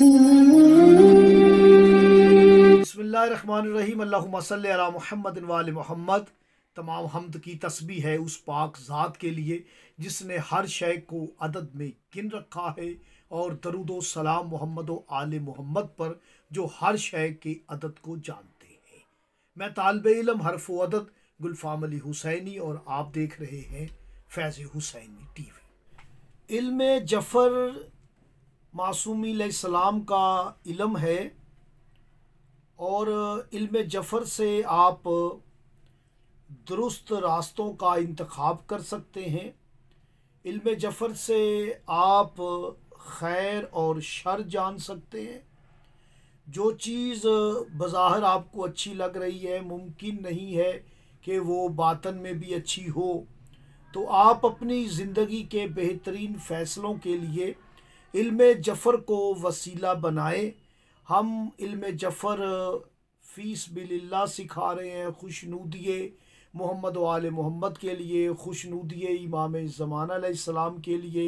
मोहम्मद वाल मोहम्मद तमाम हमद की तस्बी है उस पाक ज़ात के लिए जिसने हर शय को अदद में गिन रखा है और दरुदो सलाम मोहम्मद आल मोहम्मद पर जो हर शय के अदद को जानते हैं मैं तालब इलम हरफ अदद गुलफाम अली हुसैनी और आप देख रहे हैं फैज़ हुसैनी टी वी इल्म जफ़र मासूमी सलाम का इलम है और इल्म जफ़र से आप दुरुस्त रास्तों का इंतखब कर सकते हैं इल्म जफ़र से आप खैर और शर जान सकते हैं जो चीज़ बज़ाहर आपको अच्छी लग रही है मुमकिन नहीं है कि वो बातन में भी अच्छी हो तो आप अपनी ज़िंदगी के बेहतरीन फ़ैसलों के लिए इल्म जफ़र को वसीला बनाए हम इल्म जफ़र फ़ीस बिल्ला सिखा रहे हैं खुशनूदिए मोहम्मद वाल मोहम्मद के लिए खुशनूदिए इमाम ज़मान के लिए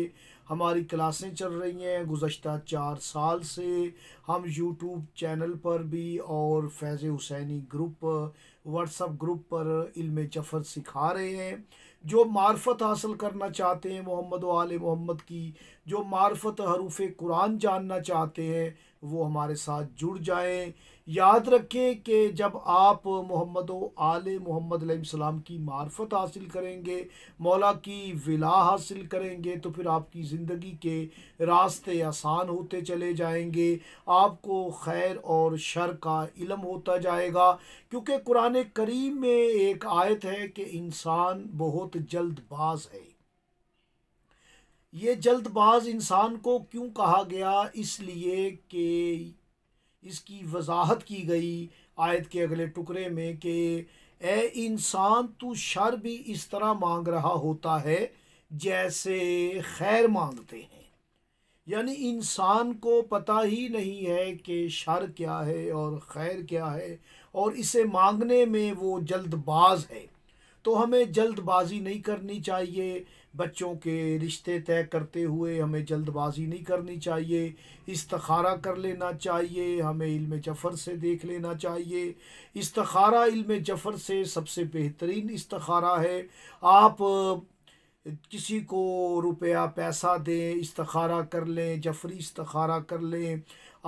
हमारी क्लासें चल रही हैं गुज्त चार साल से हम यूट्यूब चैनल पर भी और Faiz Husaini group WhatsApp group पर इल्म जफ़र सिखा रहे हैं जो मार्फत हासिल करना चाहते हैं मोहम्मद आल मोहम्मद की जो मार्फत हरूफ कुरान जानना चाहते हैं वो हमारे साथ जुड़ जाएं याद रखें कि जब आप मोहम्मद आल मोहम्मद सलाम की मार्फत हासिल करेंगे मौला की विला हासिल करेंगे तो फिर आपकी ज़िंदगी के रास्ते आसान होते चले जाएंगे आपको खैर और शर का इलम होता जाएगा क्योंकि कुरान करीम में एक आयत है कि इंसान बहुत जल्दबाज है ये जल्दबाज इंसान को क्यों कहा गया इसलिए कि इसकी वजाहत की गई आयत के अगले टुकड़े में कि ए इंसान तू शर भी इस तरह मांग रहा होता है जैसे खैर मांगते हैं यानी इंसान को पता ही नहीं है कि शर क्या है और खैर क्या है और इसे मांगने में वो जल्दबाज है तो हमें जल्दबाजी नहीं करनी चाहिए बच्चों के रिश्ते तय करते हुए हमें जल्दबाजी नहीं करनी चाहिए इस्तखारा कर लेना चाहिए हमें इल्म जफ़र से देख लेना चाहिए इस्तखारा इल्म जफ़र से सबसे बेहतरीन इस्तखारा है आप किसी को रुपया पैसा दें इस्तखारा कर लें जफरी इस्तखारा कर लें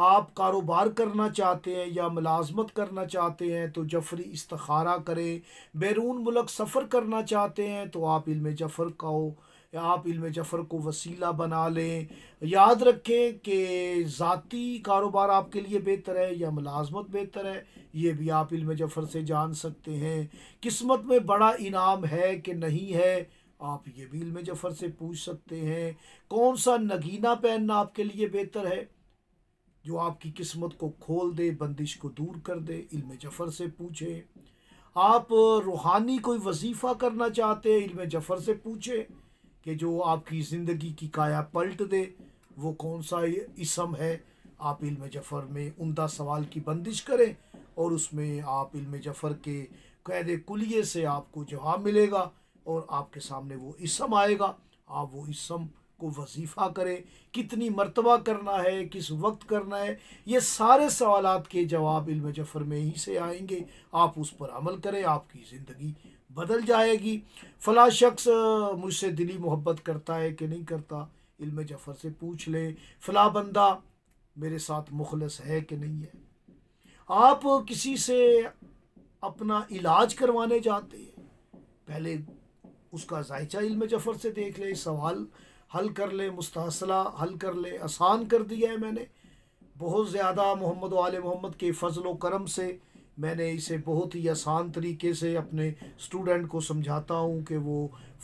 आप कारोबार करना चाहते हैं या मुलाजमत करना चाहते हैं तो जफरी इस्तखारा करें बैरून मुल्क सफ़र करना चाहते हैं तो आप इल्म जफ़र का हो या आप इल्म जफ़र को वसीला बना लें याद रखें कि ज़ाती कारोबार आपके लिए बेहतर है या मुलाजमत बेहतर है ये भी आप इल्म जफ़र से जान सकते हैं किस्मत में बड़ा इनाम है कि नहीं है आप ये भी में जफ़र से पूछ सकते हैं कौन सा नगीना पहनना आपके लिए बेहतर है जो आपकी किस्मत को खोल दे बंदिश को दूर कर दे इल्म जफ़र से पूछें आप रूहानी कोई वजीफ़ा करना चाहते हैं इल्म जफ़र से पूछें कि जो आपकी ज़िंदगी की काया पलट दे वो कौन सा इसम है आप इल्म जफ़र में उमदा सवाल की बंदिश करें और उसमें आप इल्म जफ़र के कैद कुलिए से आपको जवाब मिलेगा और आपके सामने वो इसम आएगा आप वो इसम को वजीफ़ा करें कितनी मरतबा करना है किस वक्त करना है ये सारे सवाल के जवाब इल्म जफ़र में ही से आएंगे आप उस पर अमल करें आपकी ज़िंदगी बदल जाएगी फ़ला शख्स मुझसे दिली मोहब्बत करता है कि नहीं करता इल्म जफ़र से पूछ लें फ़ला बंदा मेरे साथ मुखलस है कि नहीं है आप किसी से अपना इलाज करवाने जाते हैं पहले उसका जायचा इल्म जफ़र से देख ले सवाल हल कर ले मुस्तासला हल कर ले आसान कर दिया है मैंने बहुत ज़्यादा मोहम्मद आल मोहम्मद के फ़जल करम से मैंने इसे बहुत ही आसान तरीके से अपने स्टूडेंट को समझाता हूँ कि वो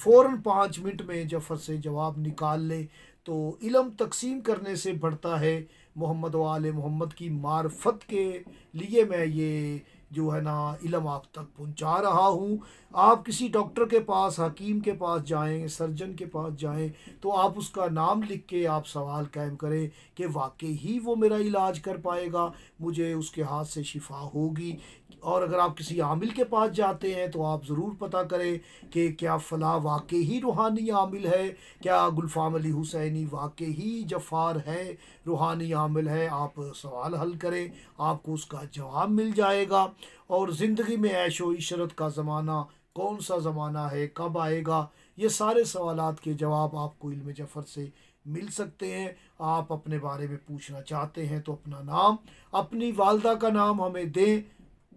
फ़ौर पाँच मिनट में जफ़र से जवाब निकाल ले तो इलम तकसीम करने से बढ़ता है मोहम्मद वाल मोहम्मद की मार्फत के लिए मैं ये जो है ना इलम आप तक पहुंचा रहा हूं आप किसी डॉक्टर के पास हकीम के पास जाएं सर्जन के पास जाएं तो आप उसका नाम लिख के आप सवाल कायम करें कि वाकई ही वो मेरा इलाज कर पाएगा मुझे उसके हाथ से शिफा होगी और अगर आप किसी आमिल के पास जाते हैं तो आप ज़रूर पता करें कि क्या फ़लाँ वाकई ही रूहानी आमिल है क्या गुलफाम अली हुसैनी वाकई ही जफ़ार है रूहानी आमिल है आप सवाल हल करें आपको उसका जवाब मिल जाएगा और ज़िंदगी में ऐशो इशरत का ज़माना कौन सा ज़माना है कब आएगा ये सारे सवाल के जवाब आपको इल्म जफ़र से मिल सकते हैं आप अपने बारे में पूछना चाहते हैं तो अपना नाम अपनी वालदा का नाम हमें दें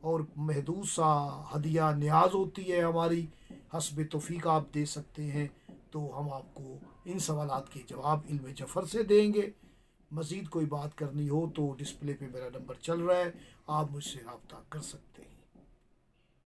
और महदूस सा हदिया न्याज होती है हमारी हसब तोफ़ी आप दे सकते हैं तो हम आपको इन सवाल के जवाब इल्म जफ़र से देंगे मज़ीद कोई बात करनी हो तो डिस्प्ले पे मेरा नंबर चल रहा है आप मुझसे रबता कर सकते हैं